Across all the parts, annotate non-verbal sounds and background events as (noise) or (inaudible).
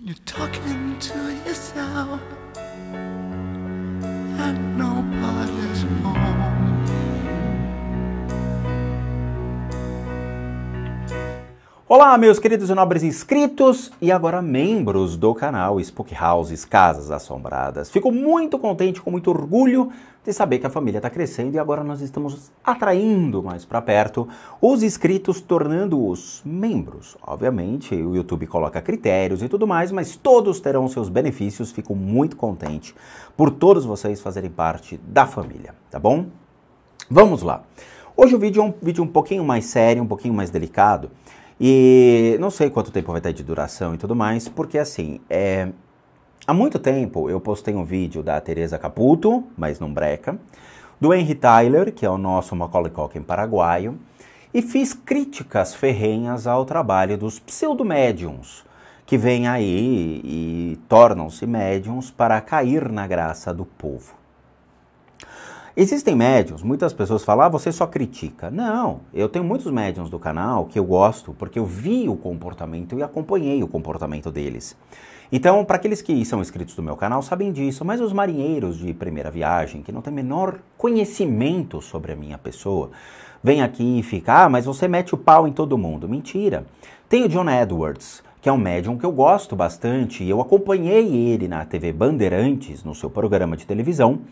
when you're talking to yourself. I know. Olá, meus queridos e nobres inscritos e agora membros do canal Spook Houses Casas Assombradas. Fico muito contente, com muito orgulho de saber que a família está crescendo e agora nós estamos atraindo mais para perto os inscritos, tornando-os membros. Obviamente, o YouTube coloca critérios e tudo mais, mas todos terão seus benefícios. Fico muito contente por todos vocês fazerem parte da família, tá bom? Vamos lá. Hoje o vídeo é um vídeo um pouquinho mais sério, um pouquinho mais delicado e não sei quanto tempo vai ter de duração e tudo mais, porque assim, é, há muito tempo eu postei um vídeo da Teresa Caputo, mas não breca, do Henry Tyler, que é o nosso Macaulay Culkin paraguaio, e fiz críticas ferrenhas ao trabalho dos pseudomédiums, que vêm aí e tornam-se médiums para cair na graça do povo. Existem médiums, muitas pessoas falam, ah, você só critica. Não, eu tenho muitos médiums do canal que eu gosto porque eu vi o comportamento e acompanhei o comportamento deles. Então, para aqueles que são inscritos do meu canal, sabem disso, mas os marinheiros de primeira viagem, que não têm menor conhecimento sobre a minha pessoa, vêm aqui e ficam, ah, mas você mete o pau em todo mundo. Mentira. Tem o John Edwards, que é um médium que eu gosto bastante, eu acompanhei ele na TV Bandeirantes, no seu programa de televisão,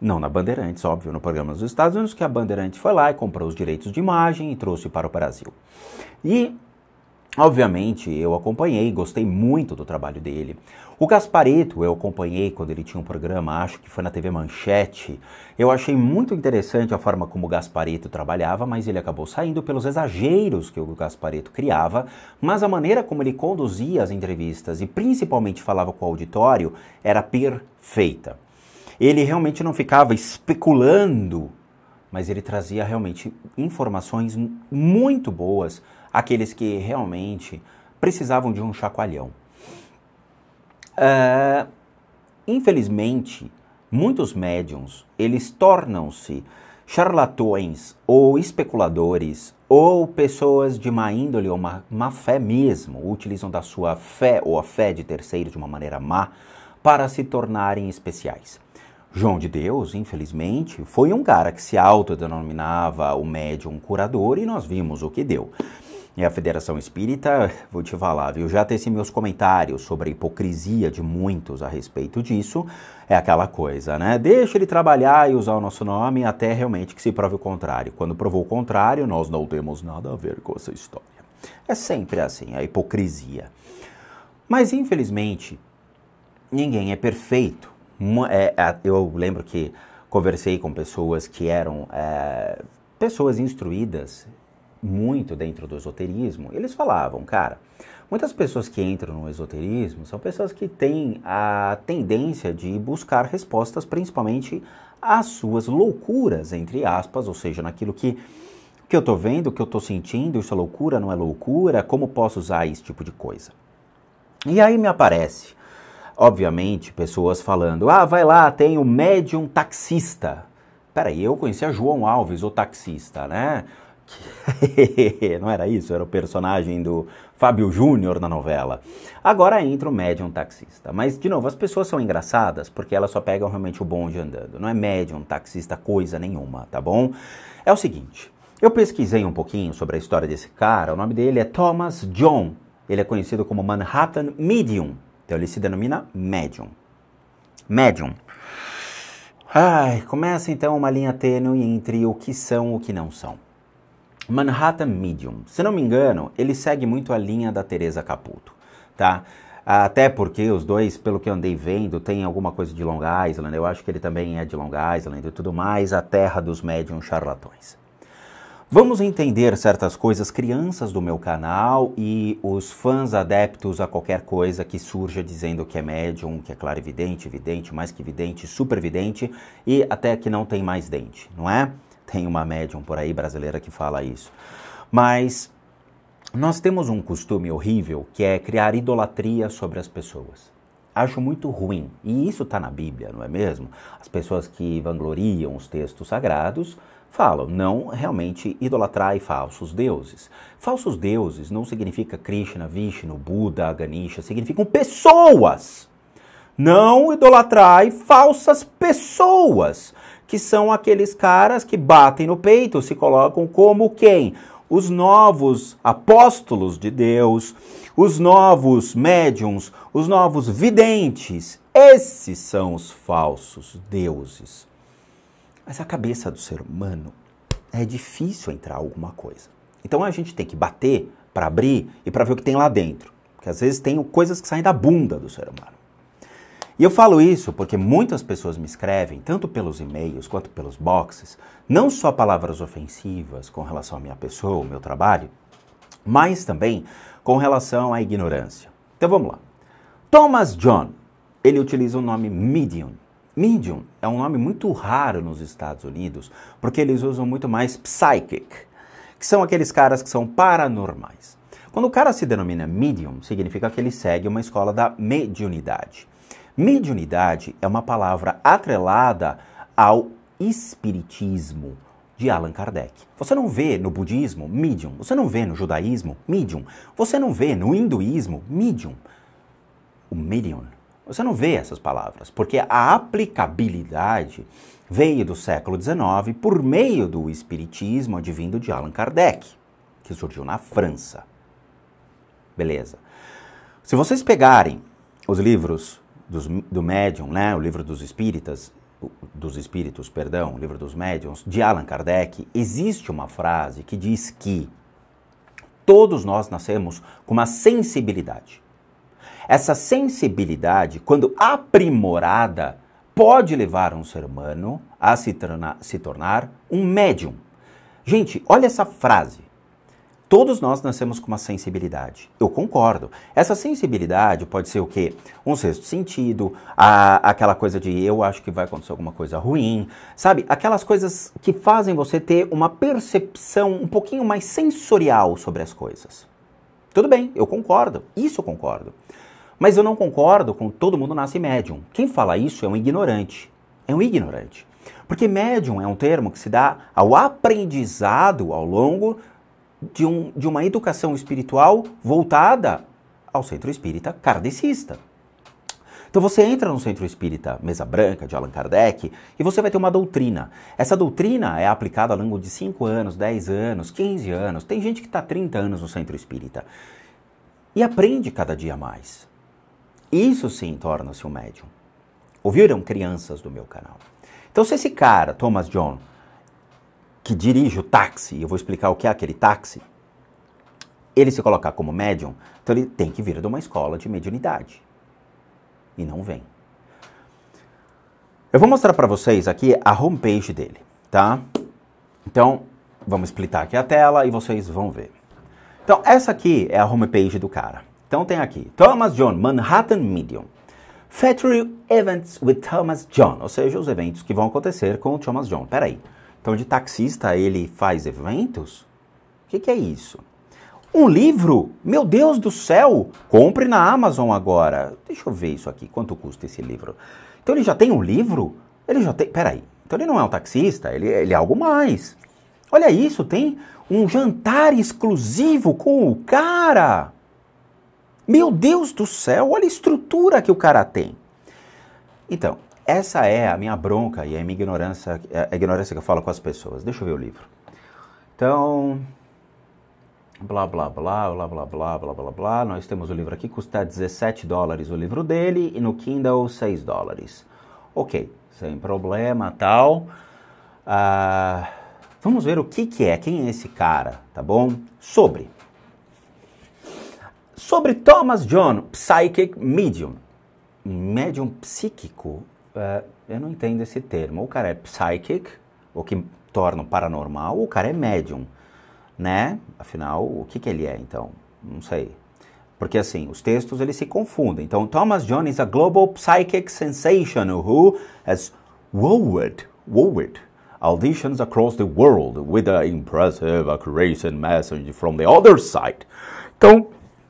não na Bandeirantes, óbvio, no programa dos Estados Unidos, que a Bandeirantes foi lá e comprou os direitos de imagem e trouxe para o Brasil. E, obviamente, eu acompanhei, gostei muito do trabalho dele. O Gaspareto eu acompanhei quando ele tinha um programa, acho que foi na TV Manchete. Eu achei muito interessante a forma como o Gaspareto trabalhava, mas ele acabou saindo pelos exageros que o Gaspareto criava. Mas a maneira como ele conduzia as entrevistas e principalmente falava com o auditório era perfeita ele realmente não ficava especulando, mas ele trazia realmente informações muito boas àqueles que realmente precisavam de um chacoalhão. Uh, infelizmente, muitos médiums, eles tornam-se charlatões ou especuladores ou pessoas de má índole ou má, má, fé mesmo, utilizam da sua fé ou a fé de terceiros de uma maneira má para se tornarem especiais. João de Deus, infelizmente, foi um cara que se autodenominava o médium curador e nós vimos o que deu. E a Federação Espírita, vou te falar, viu? Já teci meus comentários sobre a hipocrisia de muitos a respeito disso. É aquela coisa, né? Deixa ele trabalhar e usar o nosso nome até realmente que se prove o contrário. Quando provou o contrário, nós não temos nada a ver com essa história. É sempre assim, a hipocrisia. Mas infelizmente, ninguém é perfeito. É, é, eu lembro que conversei com pessoas que eram é, pessoas instruídas muito dentro do esoterismo. Eles falavam, cara, muitas pessoas que entram no esoterismo são pessoas que têm a tendência de buscar respostas, principalmente às suas loucuras, entre aspas, ou seja, naquilo que que eu estou vendo, o que eu estou sentindo, isso é loucura, não é loucura, como posso usar esse tipo de coisa. E aí me aparece Obviamente, pessoas falando: ah, vai lá, tem o médium taxista. Peraí, eu conhecia João Alves, o taxista, né? (laughs) não era isso, era o personagem do Fábio Júnior na novela. Agora entra o médium taxista. Mas, de novo, as pessoas são engraçadas porque elas só pegam realmente o bonde andando. Não é médium taxista coisa nenhuma, tá bom? É o seguinte, eu pesquisei um pouquinho sobre a história desse cara. O nome dele é Thomas John. Ele é conhecido como Manhattan Medium. Então ele se denomina médium. Médium. Ai, começa então uma linha tênue entre o que são e o que não são. Manhattan Medium. Se não me engano, ele segue muito a linha da Teresa Caputo, tá? Até porque os dois, pelo que eu andei vendo, tem alguma coisa de Long Island. Eu acho que ele também é de Long Island e tudo mais, a terra dos médiums charlatões. Vamos entender certas coisas, crianças do meu canal e os fãs adeptos a qualquer coisa que surja dizendo que é médium, que é clarividente, vidente, mais que vidente, supervidente e até que não tem mais dente, não é? Tem uma médium por aí brasileira que fala isso. Mas nós temos um costume horrível que é criar idolatria sobre as pessoas acho muito ruim. E isso está na Bíblia, não é mesmo? As pessoas que vangloriam os textos sagrados falam, não realmente idolatrai falsos deuses. Falsos deuses não significa Krishna, Vishnu, Buda, Ganesha, significam pessoas. Não idolatrai falsas pessoas, que são aqueles caras que batem no peito, se colocam como quem? os novos apóstolos de Deus, os novos médiums, os novos videntes. Esses são os falsos deuses. Mas a cabeça do ser humano é difícil entrar alguma coisa. Então a gente tem que bater para abrir e para ver o que tem lá dentro. Porque às vezes tem coisas que saem da bunda do ser humano. E eu falo isso porque muitas pessoas me escrevem, tanto pelos e-mails quanto pelos boxes, não só palavras ofensivas com relação à minha pessoa, ao meu trabalho, mas também com relação à ignorância. Então vamos lá. Thomas John, ele utiliza o nome Medium. Medium é um nome muito raro nos Estados Unidos, porque eles usam muito mais psychic, que são aqueles caras que são paranormais. Quando o cara se denomina medium, significa que ele segue uma escola da mediunidade. Mediunidade é uma palavra atrelada ao espiritismo de Allan Kardec. Você não vê no budismo medium, você não vê no judaísmo medium, você não vê no hinduísmo medium, o medium. Você não vê essas palavras, porque a aplicabilidade veio do século XIX por meio do espiritismo advindo de Allan Kardec, que surgiu na França. Beleza. Se vocês pegarem os livros dos, do médium, né? o livro dos espíritas, dos espíritos, perdão, o livro dos médiums, de Allan Kardec, existe uma frase que diz que todos nós nascemos com uma sensibilidade. Essa sensibilidade, quando aprimorada, pode levar um ser humano a se, torna, se tornar um médium. Gente, olha essa frase. Todos nós nascemos com uma sensibilidade. Eu concordo. Essa sensibilidade pode ser o quê? Um sexto sentido, a, aquela coisa de eu acho que vai acontecer alguma coisa ruim, sabe? Aquelas coisas que fazem você ter uma percepção um pouquinho mais sensorial sobre as coisas. Tudo bem, eu concordo. Isso eu concordo. Mas eu não concordo com todo mundo nasce médium. Quem fala isso é um ignorante. É um ignorante. Porque médium é um termo que se dá ao aprendizado ao longo de, um, de uma educação espiritual voltada ao centro espírita kardecista. Então você entra no centro espírita Mesa Branca de Allan Kardec e você vai ter uma doutrina. Essa doutrina é aplicada ao longo de 5 anos, 10 anos, 15 anos. Tem gente que está 30 anos no centro espírita e aprende cada dia mais. Isso sim torna-se um médium. Ouviram crianças do meu canal? Então, se esse cara, Thomas John, que dirige o táxi, e eu vou explicar o que é aquele táxi, ele se colocar como médium, então ele tem que vir de uma escola de mediunidade. E não vem. Eu vou mostrar para vocês aqui a homepage dele, tá? Então, vamos explitar aqui a tela e vocês vão ver. Então, essa aqui é a homepage do cara. Então tem aqui, Thomas John, Manhattan Medium. Factory Events with Thomas John, ou seja, os eventos que vão acontecer com o Thomas John. Peraí, aí. Então, de taxista, ele faz eventos? O que, que é isso? Um livro? Meu Deus do céu! Compre na Amazon agora. Deixa eu ver isso aqui. Quanto custa esse livro? Então, ele já tem um livro? Ele já tem. Peraí. Então, ele não é um taxista, ele, ele é algo mais. Olha isso, tem um jantar exclusivo com o cara. Meu Deus do céu, olha a estrutura que o cara tem. Então, essa é a minha bronca e a minha ignorância, é a ignorância que eu falo com as pessoas. Deixa eu ver o livro. Então, blá blá blá blá blá blá blá blá blá. Nós temos o livro aqui, custa 17 dólares o livro dele e no Kindle 6 dólares. Ok, sem problema tal. Ah, vamos ver o que, que é, quem é esse cara, tá bom? Sobre. Sobre Thomas John, Psychic Medium. Médium psíquico? É, eu não entendo esse termo. O cara é psychic, o que torna paranormal, ou o cara é médium, né? Afinal, o que, que ele é, então? Não sei. Porque assim, os textos eles se confundem. Então, Thomas John is a global psychic sensation who has wowed, wowed auditions across the world with an impressive accuracy message from the other side. Então,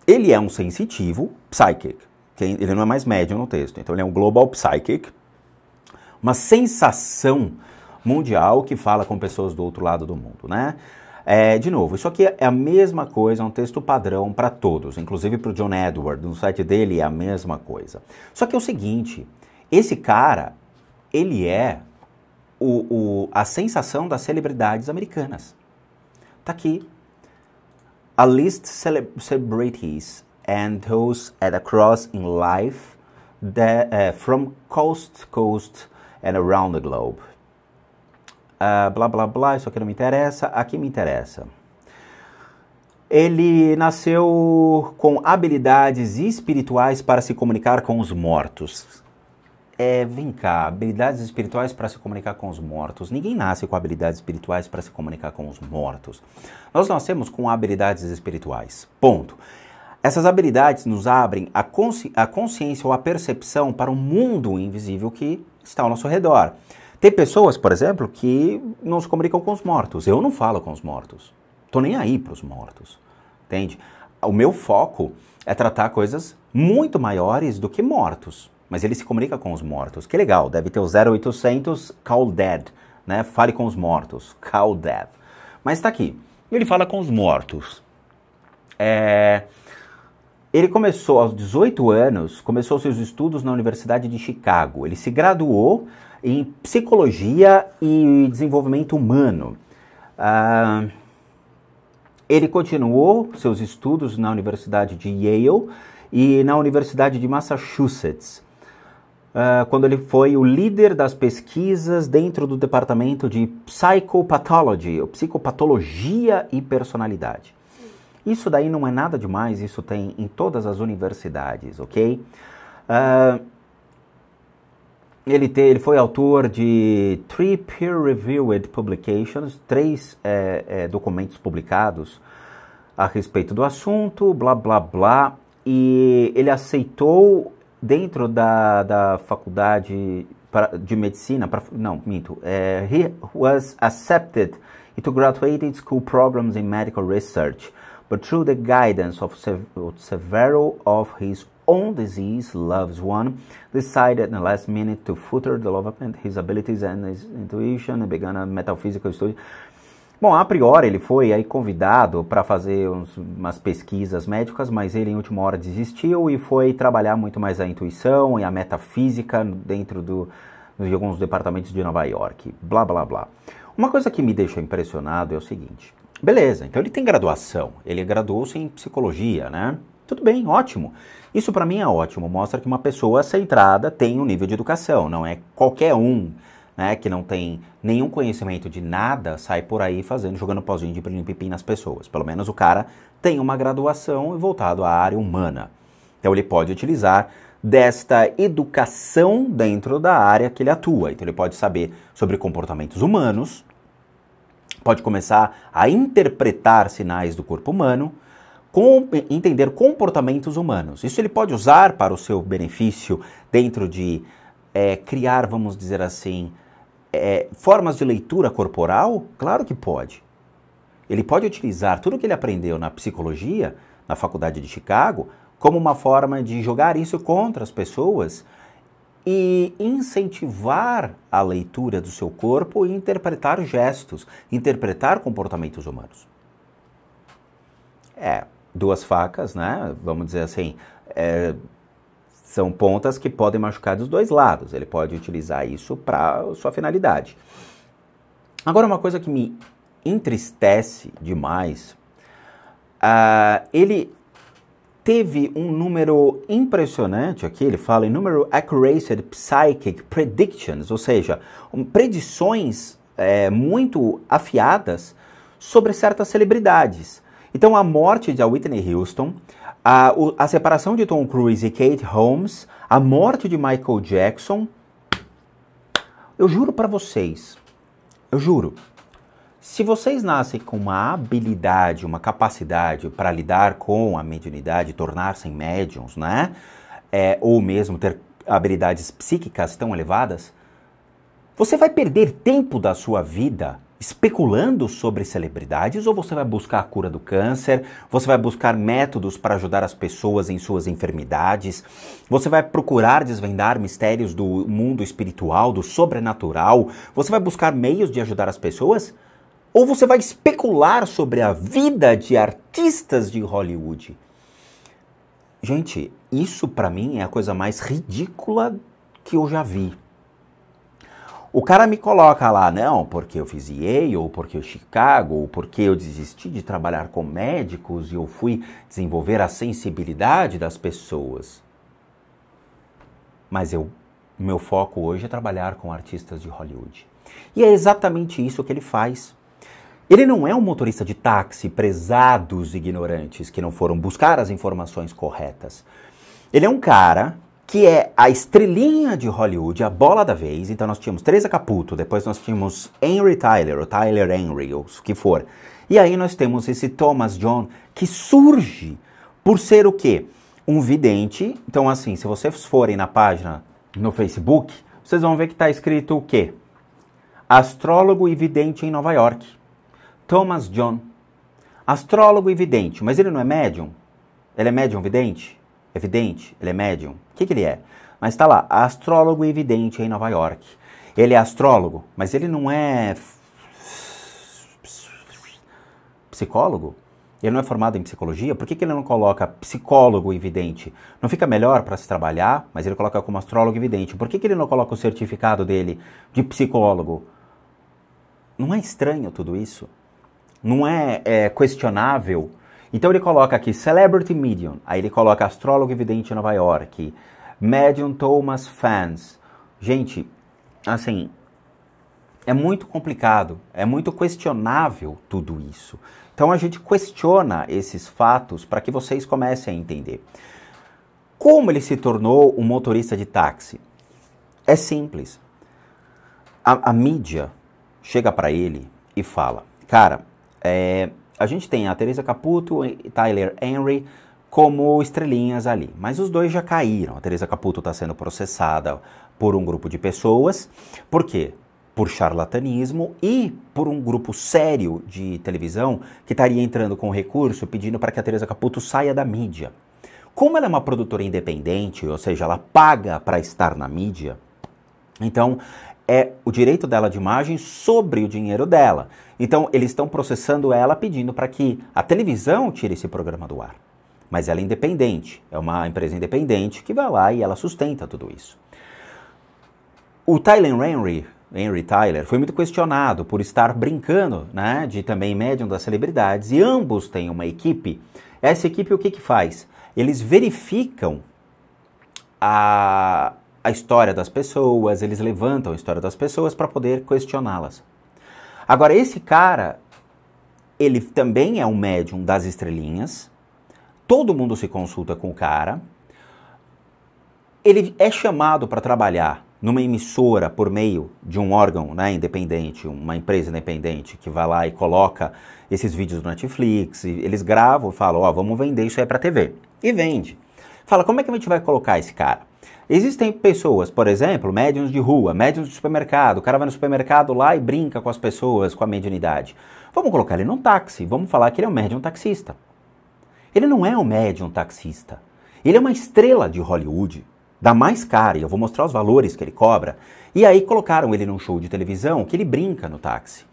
ele é um sensitivo psychic. Ele não é mais médium no texto. Então, ele é um global psychic uma sensação mundial que fala com pessoas do outro lado do mundo, né? É, de novo, isso aqui é a mesma coisa, é um texto padrão para todos, inclusive para o John Edward, no site dele é a mesma coisa. Só que é o seguinte, esse cara, ele é o, o, a sensação das celebridades americanas. Tá aqui. A list cele celebrities and those at a cross in life that, uh, from coast to coast and around the globe. Uh, blá blá blá, isso aqui não me interessa, aqui me interessa. Ele nasceu com habilidades espirituais para se comunicar com os mortos. É, vem cá, habilidades espirituais para se comunicar com os mortos. Ninguém nasce com habilidades espirituais para se comunicar com os mortos. Nós nascemos com habilidades espirituais. Ponto. Essas habilidades nos abrem a, consci a consciência ou a percepção para o um mundo invisível que está ao nosso redor. Tem pessoas, por exemplo, que não se comunicam com os mortos. Eu não falo com os mortos. Tô nem aí para os mortos. Entende? O meu foco é tratar coisas muito maiores do que mortos. Mas ele se comunica com os mortos. Que legal, deve ter o 0800 Call Dead, né? Fale com os mortos, Call Dead. Mas está aqui. Ele fala com os mortos. É... Ele começou aos 18 anos, começou seus estudos na Universidade de Chicago. Ele se graduou em psicologia e desenvolvimento humano. Uh, ele continuou seus estudos na Universidade de Yale e na Universidade de Massachusetts, uh, quando ele foi o líder das pesquisas dentro do departamento de Psychopathology, ou psicopatologia e personalidade. Isso daí não é nada demais, isso tem em todas as universidades, ok? Uh, ele, te, ele foi autor de three peer-reviewed publications, três é, é, documentos publicados a respeito do assunto, blá blá blá, e ele aceitou dentro da, da faculdade de medicina, pra, não, minto, é, he was accepted into graduate school programs in medical research but through the guidance of several of his own disease, loves one, decided in the last minute to further develop his abilities and his intuition and began a metaphysical study. Bom, a priori ele foi aí convidado para fazer uns, umas pesquisas médicas, mas ele em última hora desistiu e foi trabalhar muito mais a intuição e a metafísica dentro do, de alguns departamentos de Nova York, blá blá blá. Uma coisa que me deixa impressionado é o seguinte: Beleza, então ele tem graduação, ele graduou-se em psicologia, né? Tudo bem, ótimo. Isso para mim é ótimo, mostra que uma pessoa centrada tem um nível de educação, não é qualquer um, né, que não tem nenhum conhecimento de nada, sai por aí fazendo, jogando pauzinho de pipim nas pessoas. Pelo menos o cara tem uma graduação e voltado à área humana. Então ele pode utilizar desta educação dentro da área que ele atua. Então ele pode saber sobre comportamentos humanos, pode começar a interpretar sinais do corpo humano, com, entender comportamentos humanos. Isso ele pode usar para o seu benefício dentro de é, criar, vamos dizer assim, é, formas de leitura corporal? Claro que pode. Ele pode utilizar tudo o que ele aprendeu na psicologia, na faculdade de Chicago, como uma forma de jogar isso contra as pessoas e incentivar a leitura do seu corpo e interpretar gestos, interpretar comportamentos humanos. É, duas facas, né? Vamos dizer assim, é, são pontas que podem machucar dos dois lados. Ele pode utilizar isso para sua finalidade. Agora, uma coisa que me entristece demais, uh, ele teve um número impressionante aqui, ele fala em número accurated psychic predictions, ou seja, um, predições é, muito afiadas sobre certas celebridades. Então, a morte de Whitney Houston, a, o, a separação de Tom Cruise e Kate Holmes, a morte de Michael Jackson. Eu juro para vocês, eu juro, se vocês nascem com uma habilidade, uma capacidade para lidar com a mediunidade, tornar-se médiums, né? É, ou mesmo ter habilidades psíquicas tão elevadas, você vai perder tempo da sua vida especulando sobre celebridades ou você vai buscar a cura do câncer, você vai buscar métodos para ajudar as pessoas em suas enfermidades, você vai procurar desvendar mistérios do mundo espiritual, do sobrenatural, você vai buscar meios de ajudar as pessoas? Ou você vai especular sobre a vida de artistas de Hollywood? Gente, isso para mim é a coisa mais ridícula que eu já vi. O cara me coloca lá, não, porque eu fiz Yale, ou porque eu Chicago, ou porque eu desisti de trabalhar com médicos e eu fui desenvolver a sensibilidade das pessoas. Mas eu, meu foco hoje é trabalhar com artistas de Hollywood. E é exatamente isso que ele faz. Ele não é um motorista de táxi prezados ignorantes que não foram buscar as informações corretas. Ele é um cara que é a estrelinha de Hollywood, a bola da vez. Então nós tínhamos Teresa Caputo, depois nós tínhamos Henry Tyler, ou Tyler Henry, ou o que for. E aí nós temos esse Thomas John que surge por ser o quê? Um vidente. Então assim, se vocês forem na página no Facebook, vocês vão ver que está escrito o quê? Astrólogo e vidente em Nova York. Thomas John, astrólogo e vidente, mas ele não é médium? Ele é médium vidente? É vidente? Ele é médium? O que, que ele é? Mas está lá, astrólogo e vidente em Nova York. Ele é astrólogo, mas ele não é psicólogo? Ele não é formado em psicologia? Por que, que ele não coloca psicólogo e vidente? Não fica melhor para se trabalhar, mas ele coloca como astrólogo e vidente. Por que, que ele não coloca o certificado dele de psicólogo? Não é estranho tudo isso? não é, é questionável. Então ele coloca aqui Celebrity Medium, aí ele coloca Astrólogo Evidente em Nova York, Medium Thomas Fans. Gente, assim, é muito complicado, é muito questionável tudo isso. Então a gente questiona esses fatos para que vocês comecem a entender. Como ele se tornou um motorista de táxi? É simples. A, a mídia chega para ele e fala: Cara, é, a gente tem a Teresa Caputo e Tyler Henry como estrelinhas ali, mas os dois já caíram. A Teresa Caputo está sendo processada por um grupo de pessoas, por quê? Por charlatanismo e por um grupo sério de televisão que estaria entrando com recurso pedindo para que a Teresa Caputo saia da mídia. Como ela é uma produtora independente, ou seja, ela paga para estar na mídia, então é o direito dela de imagem sobre o dinheiro dela. Então, eles estão processando ela pedindo para que a televisão tire esse programa do ar. Mas ela é independente, é uma empresa independente que vai lá e ela sustenta tudo isso. O Tyler Henry, Henry Tyler, foi muito questionado por estar brincando né, de também médium das celebridades e ambos têm uma equipe. Essa equipe o que, que faz? Eles verificam a, a história das pessoas, eles levantam a história das pessoas para poder questioná-las. Agora, esse cara, ele também é um médium das estrelinhas, todo mundo se consulta com o cara, ele é chamado para trabalhar numa emissora por meio de um órgão né, independente, uma empresa independente que vai lá e coloca esses vídeos no Netflix, eles gravam e falam, ó, oh, vamos vender isso aí para TV. E vende. Fala, como é que a gente vai colocar esse cara? Existem pessoas, por exemplo, médiums de rua, médiums de supermercado, o cara vai no supermercado lá e brinca com as pessoas, com a mediunidade. Vamos colocar ele num táxi, vamos falar que ele é um médium taxista. Ele não é um médium taxista. Ele é uma estrela de Hollywood, da mais cara, e eu vou mostrar os valores que ele cobra. E aí colocaram ele num show de televisão que ele brinca no táxi.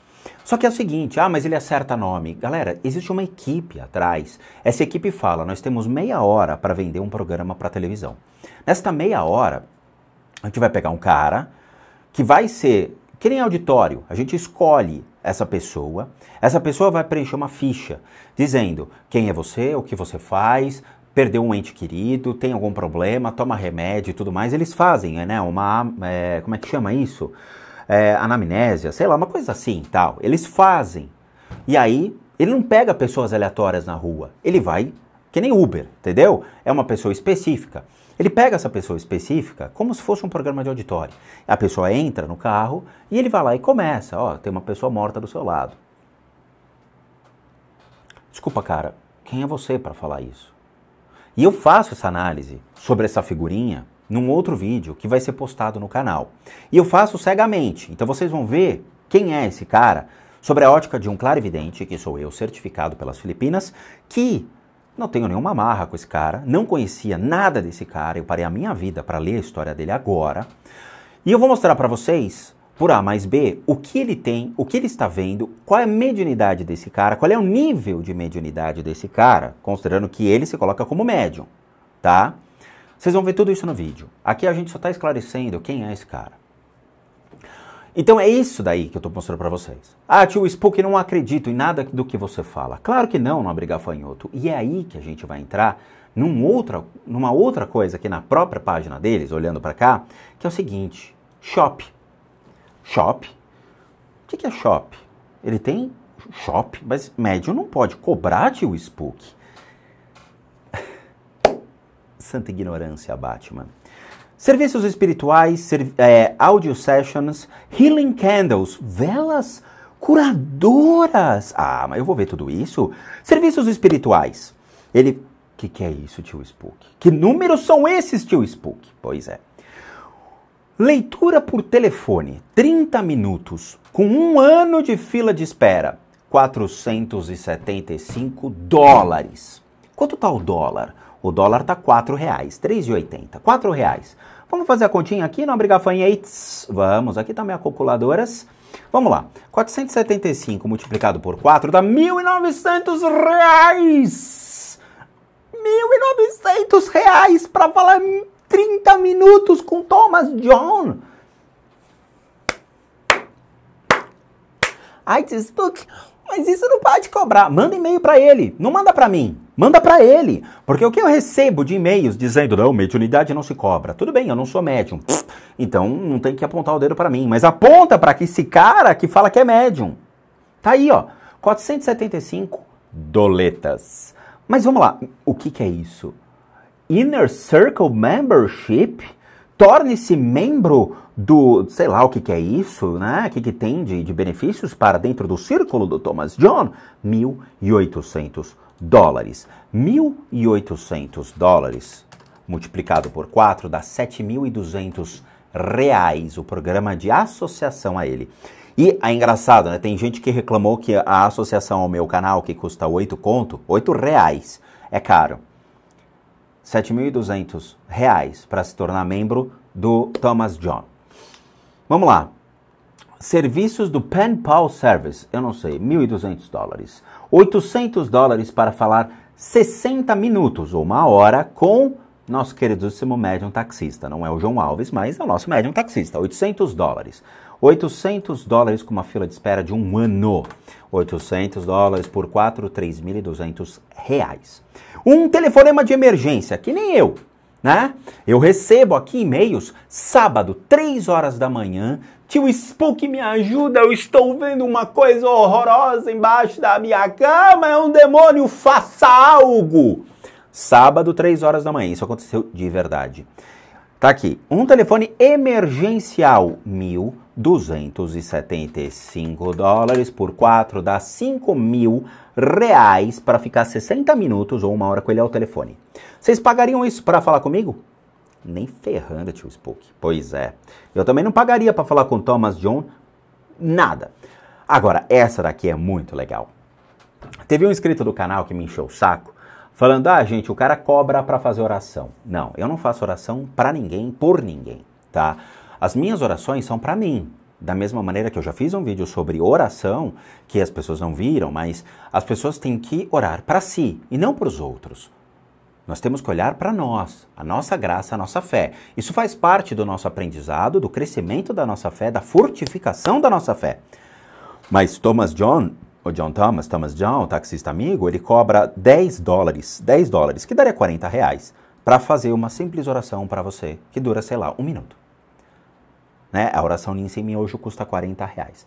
Só que é o seguinte, ah, mas ele acerta nome. Galera, existe uma equipe atrás. Essa equipe fala, nós temos meia hora para vender um programa para televisão. Nesta meia hora, a gente vai pegar um cara que vai ser, que nem auditório, a gente escolhe essa pessoa, essa pessoa vai preencher uma ficha dizendo quem é você, o que você faz, perdeu um ente querido, tem algum problema, toma remédio e tudo mais. Eles fazem, né? Uma. É, como é que chama isso? é, anamnésia, sei lá, uma coisa assim tal. Eles fazem. E aí, ele não pega pessoas aleatórias na rua. Ele vai, que nem Uber, entendeu? É uma pessoa específica. Ele pega essa pessoa específica como se fosse um programa de auditório. A pessoa entra no carro e ele vai lá e começa. Ó, tem uma pessoa morta do seu lado. Desculpa, cara, quem é você para falar isso? E eu faço essa análise sobre essa figurinha num outro vídeo que vai ser postado no canal. E eu faço cegamente, então vocês vão ver quem é esse cara sobre a ótica de um clarividente, que sou eu, certificado pelas Filipinas, que não tenho nenhuma amarra com esse cara, não conhecia nada desse cara, eu parei a minha vida para ler a história dele agora. E eu vou mostrar para vocês, por A mais B, o que ele tem, o que ele está vendo, qual é a mediunidade desse cara, qual é o nível de mediunidade desse cara, considerando que ele se coloca como médium, tá? Vocês vão ver tudo isso no vídeo. Aqui a gente só está esclarecendo quem é esse cara. Então é isso daí que eu estou mostrando para vocês. Ah, tio Spook, não acredito em nada do que você fala. Claro que não, não abrigar fanhoto. E é aí que a gente vai entrar num outra, numa outra coisa aqui na própria página deles, olhando para cá, que é o seguinte: shop. Shop. O que é shop? Ele tem shop, mas médio não pode cobrar, tio Spook santa ignorância, Batman. Serviços espirituais, servi é, audio sessions, healing candles, velas curadoras. Ah, mas eu vou ver tudo isso. Serviços espirituais. Ele, que que é isso, tio Spook? Que números são esses, tio Spook? Pois é. Leitura por telefone, 30 minutos, com um ano de fila de espera, 475 dólares. Quanto tá o dólar? O dólar tá R$ 4,00, 3,80, R$ reais. Vamos fazer a continha aqui, não nobre gafanhetes? Vamos, aqui tá minha calculadoras. Vamos lá, 475 multiplicado por 4 dá R$ 1.900! R$ 1.900 para falar 30 minutos com Thomas John! Ai, Spook, mas isso não pode cobrar. Manda e-mail para ele, não manda para mim. Manda para ele, porque o que eu recebo de e-mails dizendo não, mediunidade não se cobra. Tudo bem, eu não sou médium. Então não tem que apontar o dedo para mim, mas aponta para que esse cara que fala que é médium. Tá aí, ó, 475 doletas. Mas vamos lá, o que, que é isso? Inner Circle Membership? Torne-se membro do, sei lá o que, que é isso, né? O que, que tem de, de benefícios para dentro do círculo do Thomas John? 1.800 dólares. 1.800 dólares multiplicado por 4 dá 7.200 reais, o programa de associação a ele. E é engraçado, né? Tem gente que reclamou que a associação ao meu canal, que custa 8 conto, 8 reais, é caro. 7.200 reais para se tornar membro do Thomas John. Vamos lá. Serviços do Pen Service, eu não sei, 1.200 dólares. 800 dólares para falar 60 minutos ou uma hora com nosso queridíssimo médium taxista. Não é o João Alves, mas é o nosso médium taxista. 800 dólares. 800 dólares com uma fila de espera de um ano. 800 dólares por 4, 3.200 reais. Um telefonema de emergência, que nem eu, né? Eu recebo aqui e-mails sábado, 3 horas da manhã, o Spook, me ajuda, eu estou vendo uma coisa horrorosa embaixo da minha cama, é um demônio, faça algo! Sábado, 3 horas da manhã, isso aconteceu de verdade. Tá aqui, um telefone emergencial, 1.275 dólares por 4, dá 5 mil reais para ficar 60 minutos ou uma hora com ele ao telefone. Vocês pagariam isso para falar comigo? Nem ferrando, tio Spook. Pois é. Eu também não pagaria para falar com Thomas John nada. Agora, essa daqui é muito legal. Teve um inscrito do canal que me encheu o saco, falando: "Ah, gente, o cara cobra para fazer oração". Não, eu não faço oração para ninguém, por ninguém, tá? As minhas orações são para mim, da mesma maneira que eu já fiz um vídeo sobre oração, que as pessoas não viram, mas as pessoas têm que orar para si e não para os outros. Nós temos que olhar para nós, a nossa graça, a nossa fé. Isso faz parte do nosso aprendizado, do crescimento da nossa fé, da fortificação da nossa fé. Mas Thomas John, o John Thomas, Thomas John, o taxista amigo, ele cobra 10 dólares, 10 dólares, que daria 40 reais, para fazer uma simples oração para você, que dura, sei lá, um minuto. Né? A oração Ninsim hoje custa 40 reais.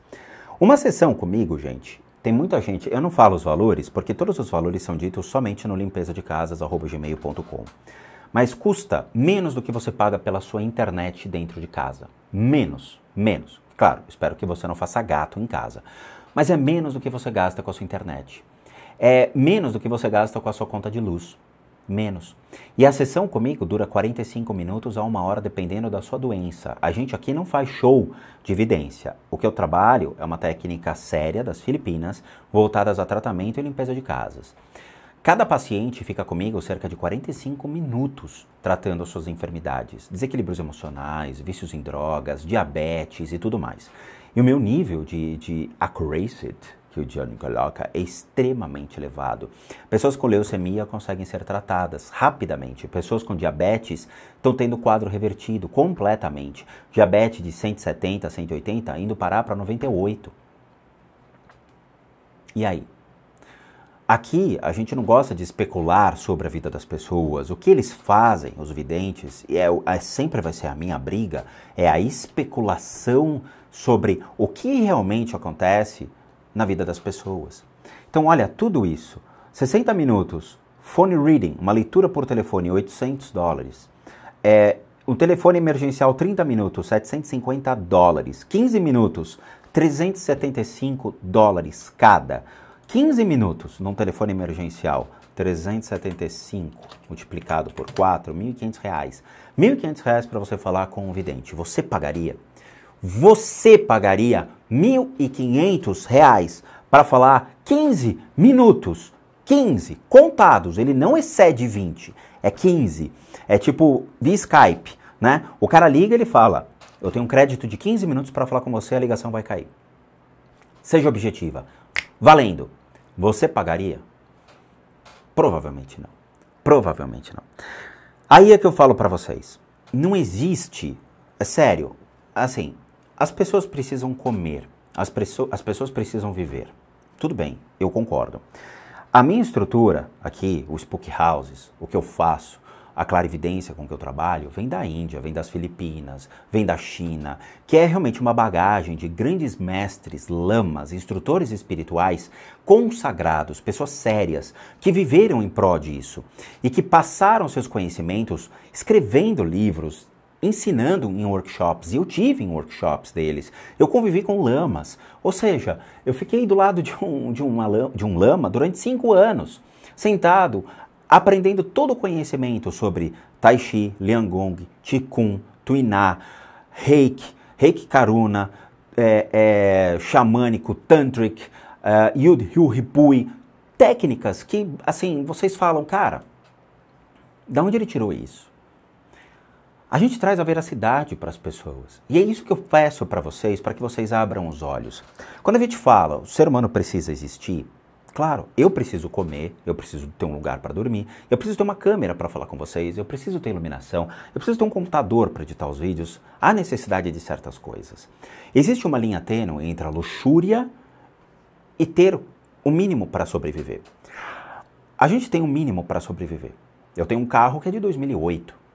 Uma sessão comigo, gente, tem muita gente, eu não falo os valores, porque todos os valores são ditos somente no limpeza de casas@gmail.com. Mas custa menos do que você paga pela sua internet dentro de casa. Menos, menos. Claro, espero que você não faça gato em casa. Mas é menos do que você gasta com a sua internet. É menos do que você gasta com a sua conta de luz menos. E a sessão comigo dura 45 minutos a uma hora, dependendo da sua doença. A gente aqui não faz show de evidência. O que eu trabalho é uma técnica séria das Filipinas, voltadas a tratamento e limpeza de casas. Cada paciente fica comigo cerca de 45 minutos tratando suas enfermidades, desequilíbrios emocionais, vícios em drogas, diabetes e tudo mais. E o meu nível de, de accuracy, que o Johnny coloca é extremamente elevado. Pessoas com leucemia conseguem ser tratadas rapidamente. Pessoas com diabetes estão tendo o quadro revertido completamente. Diabetes de 170 180 indo parar para 98. E aí? Aqui a gente não gosta de especular sobre a vida das pessoas. O que eles fazem, os videntes, e é, é, sempre vai ser a minha briga, é a especulação sobre o que realmente acontece na vida das pessoas. Então, olha, tudo isso, 60 minutos, phone reading, uma leitura por telefone, 800 dólares. É, um telefone emergencial 30 minutos, 750 dólares. 15 minutos, 375 dólares cada. 15 minutos num telefone emergencial, 375 multiplicado por 4, 1.500 reais. 1.500 reais para você falar com um vidente. Você pagaria? Você pagaria R$ 1.500 para falar 15 minutos? 15 contados, ele não excede 20, é 15. É tipo via Skype, né? O cara liga, ele fala: "Eu tenho um crédito de 15 minutos para falar com você, a ligação vai cair". Seja objetiva. Valendo. Você pagaria? Provavelmente não. Provavelmente não. Aí é que eu falo para vocês. Não existe, é sério, assim, as pessoas precisam comer, as, as pessoas precisam viver. Tudo bem, eu concordo. A minha estrutura aqui, o Spook Houses, o que eu faço, a clarividência com que eu trabalho vem da Índia, vem das Filipinas, vem da China, que é realmente uma bagagem de grandes mestres, lamas, instrutores espirituais consagrados, pessoas sérias, que viveram em prol disso e que passaram seus conhecimentos escrevendo livros, ensinando em workshops, e eu tive em workshops deles. Eu convivi com lamas, ou seja, eu fiquei do lado de um, de, uma, de um lama durante cinco anos, sentado, aprendendo todo o conhecimento sobre Tai Chi, Liangong, Qigong, Tuiná, Reiki, Reiki Karuna, é, é, xamânico, tantric, é, Yud Hyu Ripui, técnicas que, assim, vocês falam, cara, da onde ele tirou isso? A gente traz a veracidade para as pessoas. E é isso que eu peço para vocês, para que vocês abram os olhos. Quando a gente fala, o ser humano precisa existir, claro, eu preciso comer, eu preciso ter um lugar para dormir, eu preciso ter uma câmera para falar com vocês, eu preciso ter iluminação, eu preciso ter um computador para editar os vídeos. Há necessidade de certas coisas. Existe uma linha tênue entre a luxúria e ter o mínimo para sobreviver. A gente tem o um mínimo para sobreviver. Eu tenho um carro que é de 2008.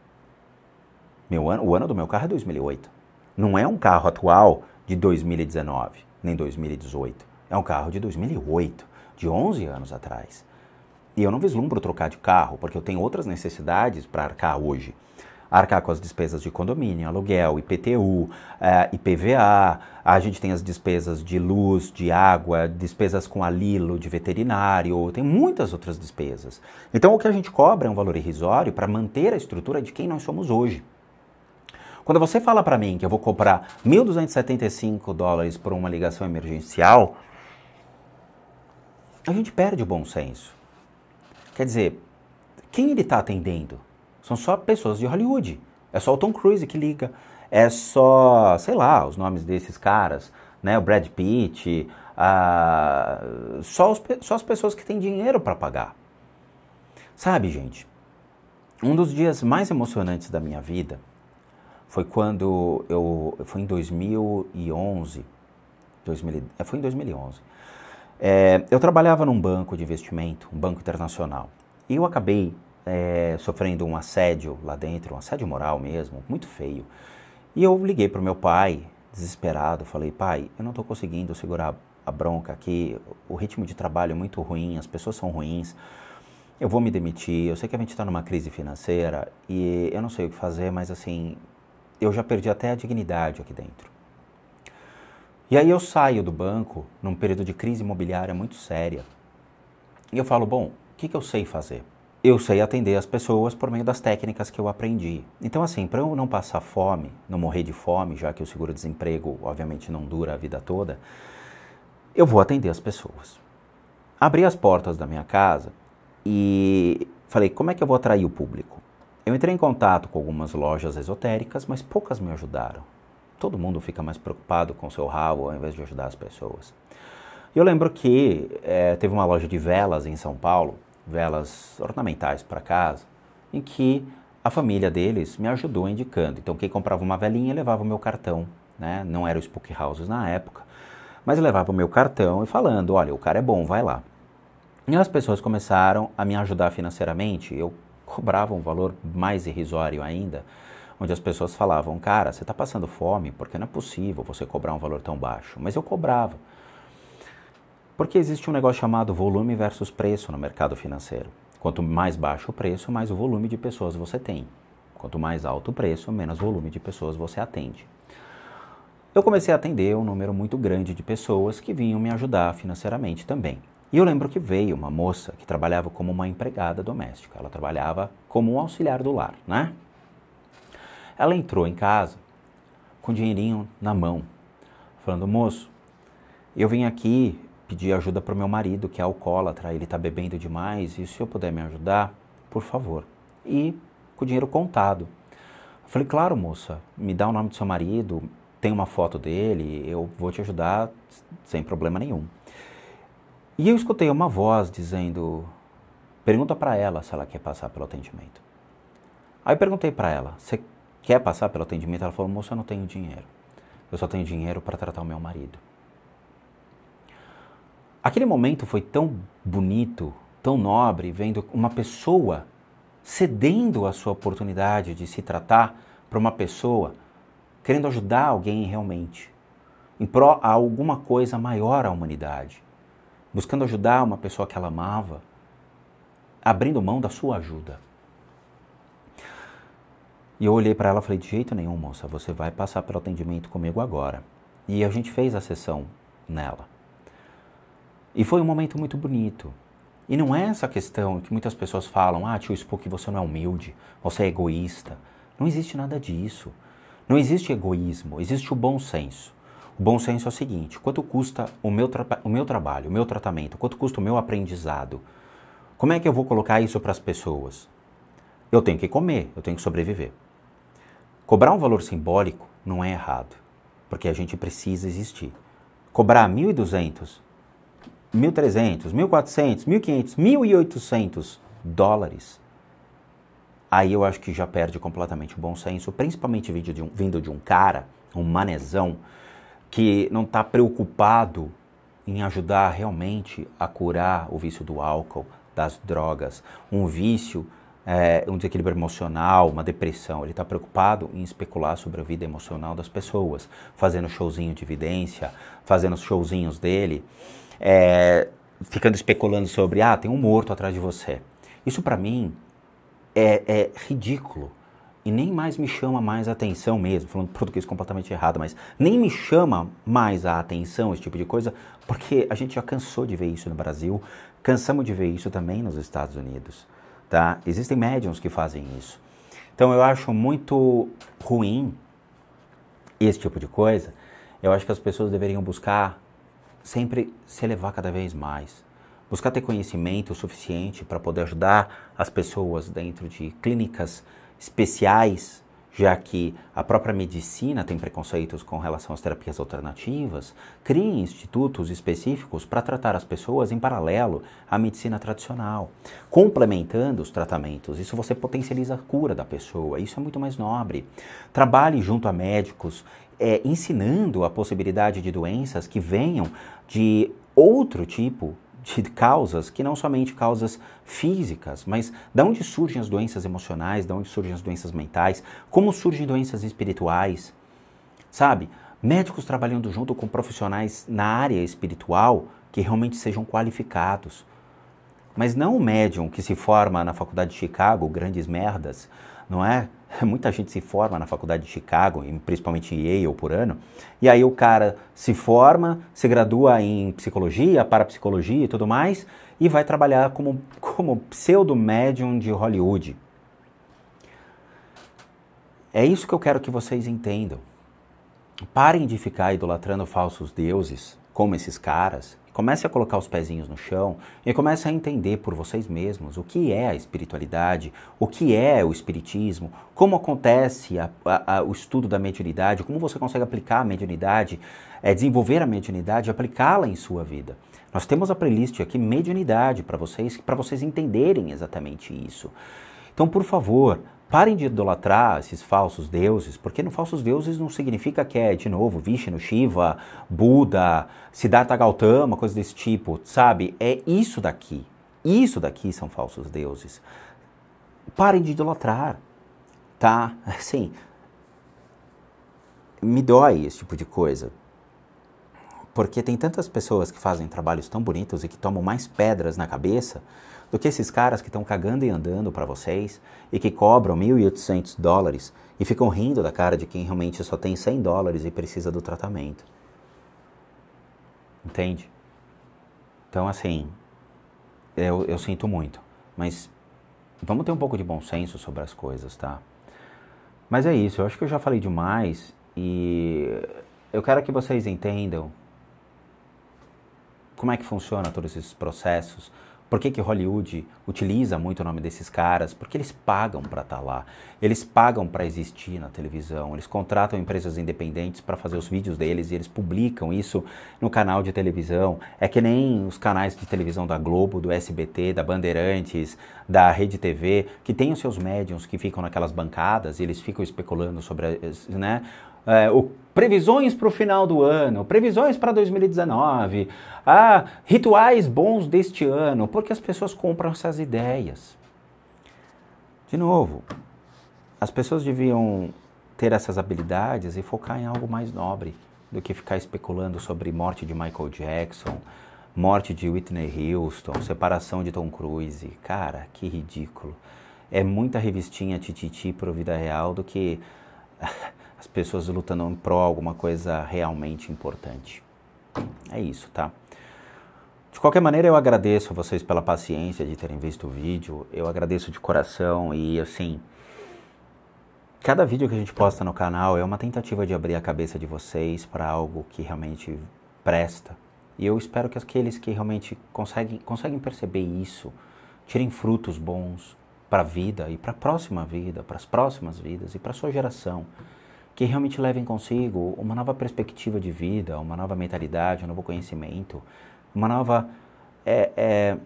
Meu ano, o ano do meu carro é 2008. Não é um carro atual de 2019, nem 2018. É um carro de 2008, de 11 anos atrás. E eu não vislumbro trocar de carro, porque eu tenho outras necessidades para arcar hoje. Arcar com as despesas de condomínio, aluguel, IPTU, eh, IPVA, a gente tem as despesas de luz, de água, despesas com alilo, de veterinário, tem muitas outras despesas. Então o que a gente cobra é um valor irrisório para manter a estrutura de quem nós somos hoje. Quando você fala para mim que eu vou comprar 1.275 dólares por uma ligação emergencial, a gente perde o bom senso. Quer dizer, quem ele está atendendo? São só pessoas de Hollywood. É só o Tom Cruise que liga. É só, sei lá, os nomes desses caras, né? O Brad Pitt, a... só, os, só as pessoas que têm dinheiro para pagar. Sabe, gente? Um dos dias mais emocionantes da minha vida foi quando eu. Foi em 2011. 2000, é, foi em 2011. É, eu trabalhava num banco de investimento, um banco internacional. E eu acabei é, sofrendo um assédio lá dentro, um assédio moral mesmo, muito feio. E eu liguei para o meu pai, desesperado, falei: pai, eu não estou conseguindo segurar a bronca aqui, o ritmo de trabalho é muito ruim, as pessoas são ruins, eu vou me demitir, eu sei que a gente está numa crise financeira e eu não sei o que fazer, mas assim, eu já perdi até a dignidade aqui dentro. E aí eu saio do banco num período de crise imobiliária muito séria. E eu falo, bom, o que, que eu sei fazer? Eu sei atender as pessoas por meio das técnicas que eu aprendi. Então, assim, para eu não passar fome, não morrer de fome, já que o seguro-desemprego, obviamente, não dura a vida toda, eu vou atender as pessoas. Abri as portas da minha casa e falei, como é que eu vou atrair o público? Eu entrei em contato com algumas lojas esotéricas, mas poucas me ajudaram. Todo mundo fica mais preocupado com o seu rabo ao invés de ajudar as pessoas. Eu lembro que é, teve uma loja de velas em São Paulo, velas ornamentais para casa, em que a família deles me ajudou indicando. Então, quem comprava uma velinha levava o meu cartão. Né? Não era o Spook Houses na época, mas levava o meu cartão e falando: olha, o cara é bom, vai lá. E as pessoas começaram a me ajudar financeiramente. Eu cobravam um valor mais irrisório ainda, onde as pessoas falavam: Cara, você está passando fome porque não é possível você cobrar um valor tão baixo. Mas eu cobrava. Porque existe um negócio chamado volume versus preço no mercado financeiro. Quanto mais baixo o preço, mais o volume de pessoas você tem. Quanto mais alto o preço, menos volume de pessoas você atende. Eu comecei a atender um número muito grande de pessoas que vinham me ajudar financeiramente também. E eu lembro que veio uma moça que trabalhava como uma empregada doméstica, ela trabalhava como um auxiliar do lar, né? Ela entrou em casa com dinheirinho na mão, falando: "Moço, eu vim aqui pedir ajuda para o meu marido, que é alcoólatra, ele está bebendo demais, e se eu puder me ajudar, por favor." E com o dinheiro contado. Eu falei: "Claro, moça, me dá o nome do seu marido, tem uma foto dele, eu vou te ajudar sem problema nenhum." E eu escutei uma voz dizendo: pergunta para ela se ela quer passar pelo atendimento. Aí eu perguntei para ela: você quer passar pelo atendimento? Ela falou: moço, eu não tenho dinheiro. Eu só tenho dinheiro para tratar o meu marido. Aquele momento foi tão bonito, tão nobre, vendo uma pessoa cedendo a sua oportunidade de se tratar para uma pessoa querendo ajudar alguém realmente, em pró a alguma coisa maior à humanidade buscando ajudar uma pessoa que ela amava, abrindo mão da sua ajuda. E eu olhei para ela e falei: de jeito nenhum, moça, você vai passar pelo atendimento comigo agora. E a gente fez a sessão nela. E foi um momento muito bonito. E não é essa questão que muitas pessoas falam: ah, tio Spook, você não é humilde, você é egoísta. Não existe nada disso. Não existe egoísmo, existe o bom senso. Bom senso é o seguinte: quanto custa o meu, o meu trabalho, o meu tratamento, quanto custa o meu aprendizado? Como é que eu vou colocar isso para as pessoas? Eu tenho que comer, eu tenho que sobreviver. Cobrar um valor simbólico não é errado, porque a gente precisa existir. Cobrar 1.200, 1.300, 1.400, 1.500, 1.800 dólares, aí eu acho que já perde completamente o bom senso, principalmente vindo de um, vindo de um cara, um manezão, que não está preocupado em ajudar realmente a curar o vício do álcool, das drogas, um vício, é, um desequilíbrio emocional, uma depressão. Ele está preocupado em especular sobre a vida emocional das pessoas, fazendo showzinho de evidência, fazendo os showzinhos dele, é, ficando especulando sobre, ah, tem um morto atrás de você. Isso para mim é, é ridículo e nem mais me chama mais a atenção mesmo, falando português completamente errado, mas nem me chama mais a atenção esse tipo de coisa, porque a gente já cansou de ver isso no Brasil, cansamos de ver isso também nos Estados Unidos, tá? Existem médiums que fazem isso. Então eu acho muito ruim esse tipo de coisa. Eu acho que as pessoas deveriam buscar sempre se elevar cada vez mais, buscar ter conhecimento suficiente para poder ajudar as pessoas dentro de clínicas especiais, já que a própria medicina tem preconceitos com relação às terapias alternativas, criem institutos específicos para tratar as pessoas em paralelo à medicina tradicional, complementando os tratamentos. Isso você potencializa a cura da pessoa, isso é muito mais nobre. Trabalhe junto a médicos, é, ensinando a possibilidade de doenças que venham de outro tipo de causas que não somente causas físicas, mas de onde surgem as doenças emocionais, de onde surgem as doenças mentais, como surgem doenças espirituais, sabe? Médicos trabalhando junto com profissionais na área espiritual que realmente sejam qualificados. Mas não o médium que se forma na faculdade de Chicago, grandes merdas, não é? (laughs) Muita gente se forma na faculdade de Chicago, principalmente em Yale por ano, e aí o cara se forma, se gradua em psicologia, parapsicologia e tudo mais, e vai trabalhar como, (laughs) como pseudo-médium de Hollywood. É isso que eu quero que vocês entendam. Parem de ficar idolatrando falsos deuses, como esses caras, Comece a colocar os pezinhos no chão e comece a entender por vocês mesmos o que é a espiritualidade, o que é o espiritismo, como acontece a, a, a, o estudo da mediunidade, como você consegue aplicar a mediunidade, é, desenvolver a mediunidade e aplicá-la em sua vida. Nós temos a playlist aqui mediunidade para vocês, para vocês entenderem exatamente isso. Então, por favor, Parem de idolatrar esses falsos deuses, porque no falsos deuses não significa que é, de novo, Vishnu, Shiva, Buda, Siddhartha Gautama, coisa desse tipo, sabe? É isso daqui. Isso daqui são falsos deuses. Parem de idolatrar, tá? (laughs) Assim, me dói esse tipo de coisa. Porque tem tantas pessoas que fazem trabalhos tão bonitos e que tomam mais pedras na cabeça do que esses caras que estão cagando e andando para vocês e que cobram 1.800 dólares e ficam rindo da cara de quem realmente só tem 100 dólares e precisa do tratamento. Entende? Então, assim, eu, eu sinto muito, mas vamos ter um pouco de bom senso sobre as coisas, tá? Mas é isso, eu acho que eu já falei demais e eu quero que vocês entendam como é que funciona todos esses processos, por que, que Hollywood utiliza muito o nome desses caras? Porque eles pagam para estar tá lá, eles pagam para existir na televisão, eles contratam empresas independentes para fazer os vídeos deles e eles publicam isso no canal de televisão. É que nem os canais de televisão da Globo, do SBT, da Bandeirantes, da Rede TV, que tem os seus médiums que ficam naquelas bancadas e eles ficam especulando sobre eh, né, é, o previsões para o final do ano, previsões para 2019, ah, rituais bons deste ano, porque as pessoas compram essas ideias. De novo, as pessoas deviam ter essas habilidades e focar em algo mais nobre do que ficar especulando sobre morte de Michael Jackson, morte de Whitney Houston, separação de Tom Cruise. Cara, que ridículo. É muita revistinha tititi pro vida real do que (laughs) as pessoas lutando em prol alguma coisa realmente importante. É isso, tá? De qualquer maneira, eu agradeço a vocês pela paciência de terem visto o vídeo. Eu agradeço de coração e assim, cada vídeo que a gente posta no canal é uma tentativa de abrir a cabeça de vocês para algo que realmente presta. E eu espero que aqueles que realmente conseguem, conseguem perceber isso tirem frutos bons para a vida e para a próxima vida, para as próximas vidas e para a sua geração que realmente levem consigo uma nova perspectiva de vida, uma nova mentalidade, um novo conhecimento, uma nova é, é,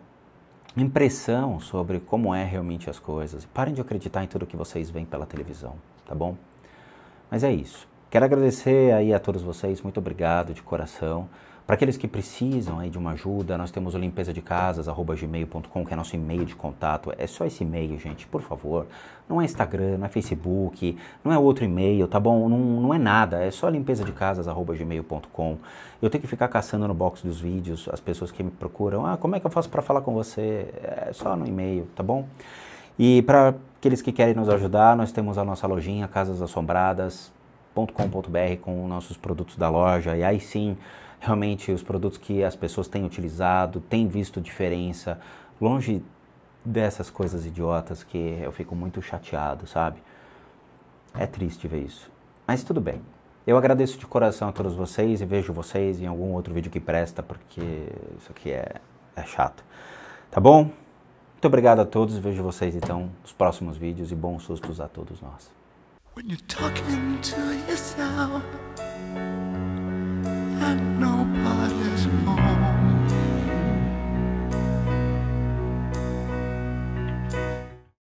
impressão sobre como é realmente as coisas. Parem de acreditar em tudo que vocês veem pela televisão, tá bom? Mas é isso. Quero agradecer aí a todos vocês, muito obrigado de coração. Para aqueles que precisam aí de uma ajuda, nós temos o limpeza de casas, gmail.com, que é nosso e-mail de contato. É só esse e-mail, gente, por favor. Não é Instagram, não é Facebook, não é outro e-mail, tá bom? Não, não é nada, é só limpeza de casas, gmail.com. Eu tenho que ficar caçando no box dos vídeos as pessoas que me procuram. Ah, como é que eu faço para falar com você? É só no e-mail, tá bom? E para aqueles que querem nos ajudar, nós temos a nossa lojinha casasassombradas.com.br com nossos produtos da loja. E aí sim realmente os produtos que as pessoas têm utilizado, têm visto diferença, longe dessas coisas idiotas que eu fico muito chateado, sabe? É triste ver isso. Mas tudo bem. Eu agradeço de coração a todos vocês e vejo vocês em algum outro vídeo que presta, porque isso aqui é, é chato. Tá bom? Muito obrigado a todos. Vejo vocês então nos próximos vídeos e bons sustos a todos nós. and nobody's home.